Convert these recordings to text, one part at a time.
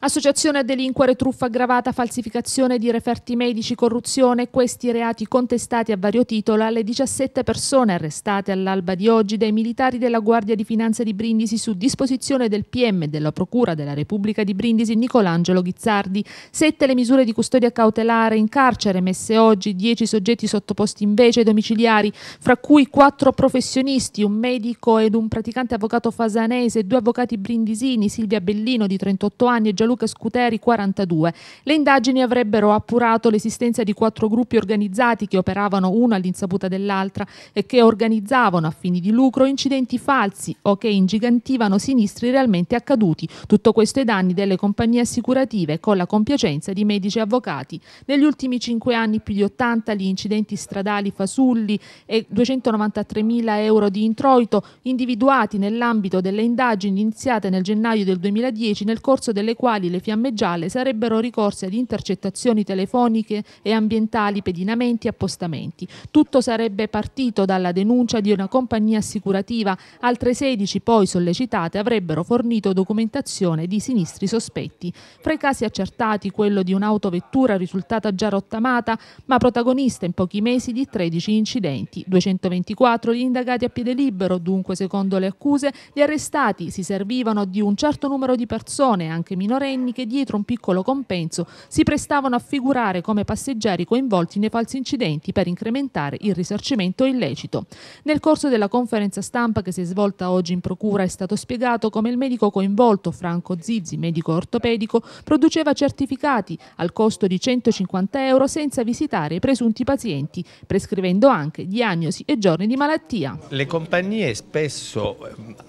Associazione a delinquere, truffa aggravata, falsificazione di referti medici, corruzione, questi reati contestati a vario titolo alle 17 persone arrestate all'alba di oggi dai militari della Guardia di Finanza di Brindisi su disposizione del PM della Procura della Repubblica di Brindisi Nicolangelo Ghizzardi. Sette le misure di custodia cautelare in carcere messe oggi, dieci soggetti sottoposti invece ai domiciliari, fra cui quattro professionisti, un medico ed un praticante avvocato fasanese, due avvocati brindisini, Silvia Bellino di 38 anni e Gianluca Gianluca Scuteri 42. Le indagini avrebbero appurato l'esistenza di quattro gruppi organizzati che operavano uno all'insaputa dell'altra e che organizzavano a fini di lucro incidenti falsi o che ingigantivano sinistri realmente accaduti. Tutto questo ai danni delle compagnie assicurative con la compiacenza di medici e avvocati. Negli ultimi cinque anni più di 80 gli incidenti stradali fasulli e 293.000 euro di introito individuati nell'ambito delle indagini iniziate nel gennaio del 2010 nel corso delle quali quali le fiamme gialle sarebbero ricorse ad intercettazioni telefoniche e ambientali, pedinamenti e appostamenti. Tutto sarebbe partito dalla denuncia di una compagnia assicurativa, altre 16 poi sollecitate avrebbero fornito documentazione di sinistri sospetti. Fra i casi accertati quello di un'autovettura risultata già rottamata, ma protagonista in pochi mesi di 13 incidenti, 224 gli indagati a piede libero, dunque secondo le accuse gli arrestati si servivano di un certo numero di persone, anche minorenni, minorenni che dietro un piccolo compenso si prestavano a figurare come passeggeri coinvolti nei falsi incidenti per incrementare il risarcimento illecito. Nel corso della conferenza stampa che si è svolta oggi in procura è stato spiegato come il medico coinvolto, Franco Zizzi, medico ortopedico, produceva certificati al costo di 150 euro senza visitare i presunti pazienti, prescrivendo anche diagnosi e giorni di malattia. Le compagnie spesso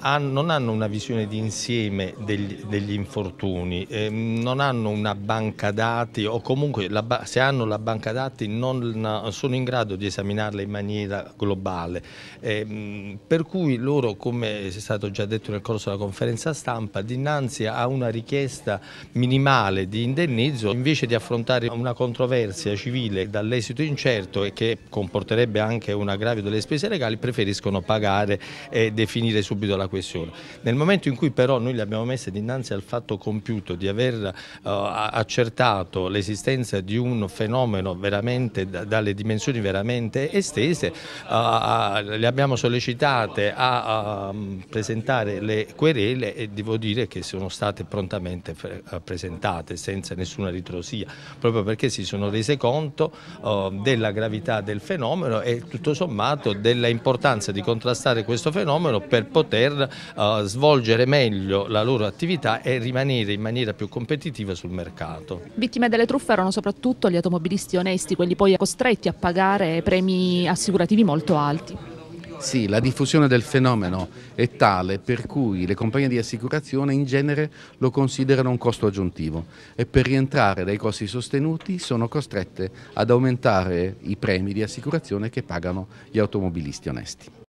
ehm, non hanno una visione di insieme degli, degli infortuni, eh, non hanno una banca dati o comunque la, se hanno la banca dati non sono in grado di esaminarla in maniera globale. Eh, per cui loro, come è stato già detto nel corso della conferenza stampa, dinanzi a una richiesta minimale di indennizzo, invece di affrontare una controversia civile dall'esito incerto e che comporterebbe anche un aggravio delle spese legali, preferiscono pagare e definire subito la questione. Nel momento in cui però noi le abbiamo messe dinanzi al fatto compiuto di aver eh, accertato l'esistenza di un fenomeno veramente dalle dimensioni veramente estese, eh, le abbiamo sollecitate a mm, presentare le querele e devo dire che sono state prontamente presentate senza nessuna ritrosia, proprio perché si sono rese conto oh, della gravità del fenomeno e tutto sommato della importanza di contrastare questo fenomeno per poter eh, svolgere meglio la loro attività e rimanere in maniera rendita più competitiva sul mercato. Vittime delle truffe erano soprattutto gli automobilisti onesti, quelli poi costretti a pagare premi assicurativi molto alti. Sì, la diffusione del fenomeno è tale per cui le compagnie di assicurazione in genere lo considerano un costo aggiuntivo e per rientrare dai costi sostenuti sono costrette ad aumentare i premi di assicurazione che pagano gli automobilisti onesti.